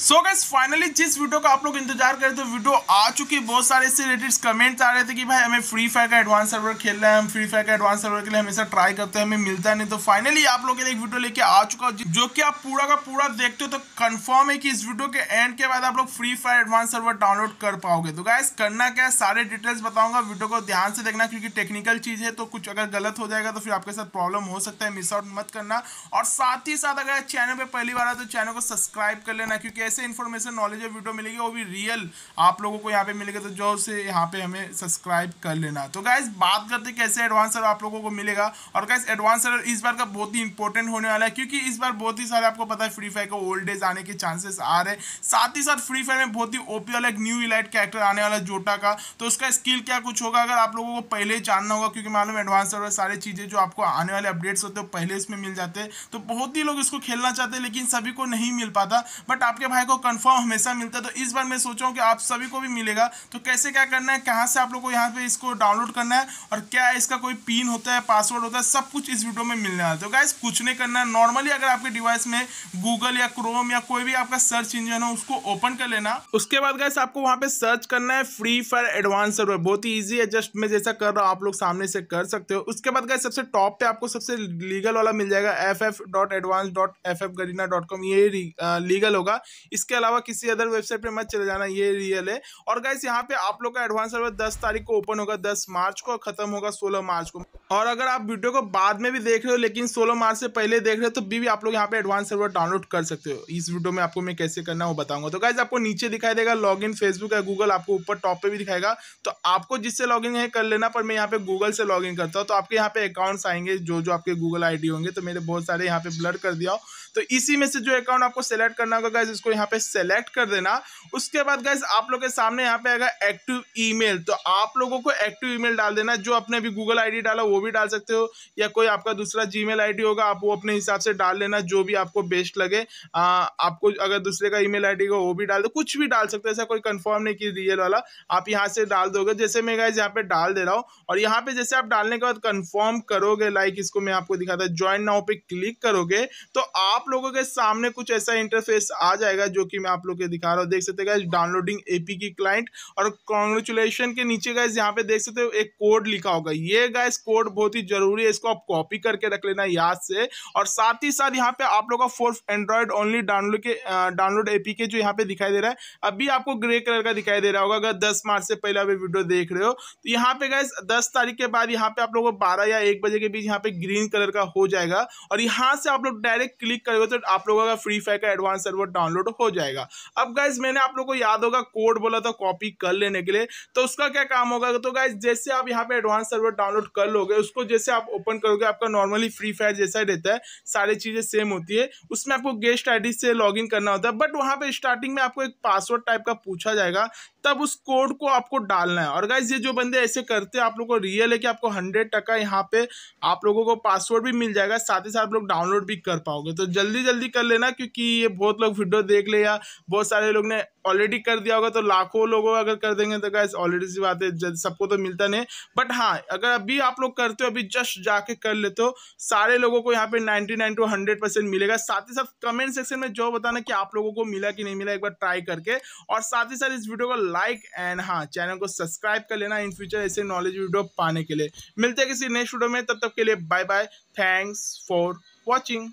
सो guys finally जिस video का आप लोग इंतजार कर रहे थे वीडियो आ चुकी है बहुत सारे इससे रिलेटेड कमेंट्स आ रहे थे कि भाई हमें फ्री फायर का एडवांस सर्वर खेलना है हम फ्री फायर का एडवांस सर्वर के लिए हमेशा ट्राई करते हैं हमें मिलता नहीं तो फाइनली आप लोग के लिए एक वीडियो लेके आ चुका जो कि आप पूरा का पूरा देखते हो तो कन्फर्म है कि इस वीडियो के एंड के बाद आप लोग free fire advance server download कर पाओगे तो गैस करना क्या है सारे डिटेल्स बताऊंगा वीडियो को ध्यान से देखना क्योंकि टेक्निकल चीज़ है तो कुछ अगर गलत हो जाएगा तो फिर आपके साथ प्रॉब्लम हो सकता है मिस आउट मत करना और साथ ही साथ अगर चैनल पर पहली बार आए तो चैनल को सब्सक्राइब कर लेना क्योंकि कैसे इन्फॉर्मेशन नॉलेज और वीडियो मिलेगी वो भी रियल आप लोगों को यहाँ पे मिलेगा तो जो से यहाँ पे हमें सब्सक्राइब कर लेना तो गाइज बात करते कैसे एडवांस आप लोगों को मिलेगा और गाइज एडवांस इस बार का बहुत ही इंपॉर्टेंट होने वाला है क्योंकि इस बार बहुत ही सारे आपको पता है फ्री फायर का ओल्ड एज आने के चांसेस आ रहे साथ ही साथ फ्री फायर में बहुत ही ओपी वाला एक न्यू इलाइट कैरेक्टर आने वाला जोटा का तो उसका स्किल क्या कुछ होगा अगर आप लोगों को पहले जानना होगा क्योंकि मालूम एडवांस सर्वर सारी चीज़ें जो आपको आने वाले अपडेट्स होते हैं पहले इसमें मिल जाते हैं तो बहुत ही लोग इसको खेलना चाहते हैं लेकिन सभी को नहीं मिल पाता बट आपके भाई को कन्फर्म हमेशा मिलता है तो इस बार मैं सोच रहा हूँ कि आप सभी को भी मिलेगा तो कैसे क्या करना है कहाँ से आप लोग को यहाँ पे इसको डाउनलोड करना है और क्या इसका कोई पिन होता है पासवर्ड होता है सब कुछ इस वीडियो में मिलने वाला है तो गैस कुछ नहीं करना है नॉर्मली अगर आपके डिवाइस में गूगल या क्रोम या कोई भी आपका सर्च इंजन हो उसको ओपन कर लेना उसके बाद गैस आपको वहाँ पे सर्च करना है फ्री फायर एडवांस सर्वर बहुत ही ईजी है जस्ट मैं जैसा कर रहा हूँ आप लोग सामने से कर सकते हो उसके बाद गैस सबसे टॉप पे आपको सबसे लीगल वाला मिल जाएगा F F dot advance dot F F Garena dot com ये लीगल होगा इसके अलावा किसी अदर वेबसाइट पर मत चले जाना ये रियल है और गाइस यहाँ पे आप लोग का एडवांस सर्वर दस तारीख को ओपन होगा दस मार्च को खत्म होगा सोलह मार्च को और अगर आप वीडियो को बाद में भी देख रहे हो लेकिन सोलह मार्च से पहले देख रहे हो तो भी, भी आप लोग यहाँ पे एडवांस सर्वर डाउनलोड कर सकते हो इस वीडियो में आपको मैं कैसे करना वो बताऊंगा तो गाइज आपको नीचे दिखाई देगा लॉग इन फेसबुक या गूगल आपको ऊपर टॉप पे भी दिखाएगा तो आपको जिससे लॉग इन है कर लेना पर मैं यहाँ पे गूगल से लॉग इन करता हूँ तो आपके यहाँ पे अकाउंट्स आएंगे जो जो आपके गूगल आई होंगे तो मेरे बहुत सारे यहाँ पे ब्लड कर दिया हूँ तो इसी में से जो अकाउंट आपको सेलेक्ट करना होगा गैस इसको यहाँ पे सेलेक्ट कर देना उसके बाद गैस आप लोग के सामने यहाँ पे आएगा एक्टिव ईमेल तो आप लोगों को एक्टिव ईमेल डाल देना जो अपने भी गूगल आईडी डाला वो भी डाल सकते हो या कोई आपका दूसरा जी मेल होगा आप वो अपने हिसाब से डाल लेना जो भी आपको बेस्ट लगे आ, आपको अगर दूसरे का ई मेल होगा वो भी डाल दो कुछ भी डाल सकते हो ऐसा कोई कन्फर्म नहीं की रियल वाला आप यहाँ से डाल दोगे जैसे मैं गैस यहाँ पे डाल दे रहा हूँ और यहाँ पे जैसे आप डालने के बाद कंफर्म करोगे लाइक इसको मैं आपको दिखाता ज्वाइन नाउ पे क्लिक करोगे तो आप आप लोगों के सामने कुछ ऐसा इंटरफेस आ जाएगा जो कि मैं आप लोग के दिखा रहा हूँ देख सकते हैं डाउनलोडिंग एपी की क्लाइंट और कॉन्ग्रेचुलेशन के नीचे गाइज यहाँ पे देख सकते हो एक कोड लिखा होगा ये गाइज कोड बहुत ही जरूरी है इसको आप कॉपी करके रख लेना याद से और साथ ही साथ यहाँ पे आप लोग का फोर्थ एंड्रॉयड ओनली डाउनलोड के डाउनलोड एपी के जो यहाँ पे दिखाई दे रहा है अभी आपको ग्रे कलर का दिखाई दे रहा होगा अगर दस मार्च से पहले अभी वीडियो देख रहे हो तो यहाँ पे गाइज दस तारीख के बाद यहाँ पे आप लोगों को बारह या एक बजे के बीच यहाँ पे ग्रीन कलर का हो जाएगा और यहाँ से आप लोग डायरेक्ट क्लिक करेगा तो आप लोगों का फ्री फायर का एडवांस सर्वर डाउनलोड हो जाएगा अब गाइज मैंने आप लोगों को याद होगा कोड बोला था कॉपी कर लेने के लिए तो उसका क्या काम होगा तो गाइज जैसे आप यहाँ पे एडवांस सर्वर डाउनलोड कर लोगे उसको जैसे आप ओपन करोगे आपका नॉर्मली फ्री फायर जैसा रहता है सारी चीज़ें सेम होती है उसमें आपको गेस्ट आई से लॉग करना होता है बट वहाँ पर स्टार्टिंग में आपको एक पासवर्ड टाइप का पूछा जाएगा तब उस कोड को आपको डालना है और गाइज ये जो बंदे ऐसे करते हैं आप लोग को रियल है कि आपको हंड्रेड टका यहाँ पे आप लोगों को पासवर्ड भी मिल जाएगा साथ ही साथ आप लोग डाउनलोड भी कर पाओगे तो जल्दी जल्दी कर लेना क्योंकि ये बहुत लोग वीडियो देख ले या बहुत सारे लोग ने ऑलरेडी कर दिया होगा तो लाखों लोगों अगर कर देंगे तो गैस ऑलरेडी सी बात है सबको तो मिलता नहीं बट हाँ अगर अभी आप लोग करते हो अभी जस्ट जाके कर लेते हो सारे लोगों को यहाँ पे नाइन टू हंड्रेड परसेंट मिलेगा साथ ही साथ कमेंट सेक्शन में जो बताना कि आप लोगों को मिला कि नहीं मिला एक बार ट्राई करके और साथ ही साथ इस वीडियो को लाइक एंड हाँ चैनल को सब्सक्राइब कर लेना इन फ्यूचर ऐसे नॉलेज वीडियो पाने के लिए मिलते हैं किसी नेक्स्ट वीडियो में तब तक के लिए bye bye thanks for watching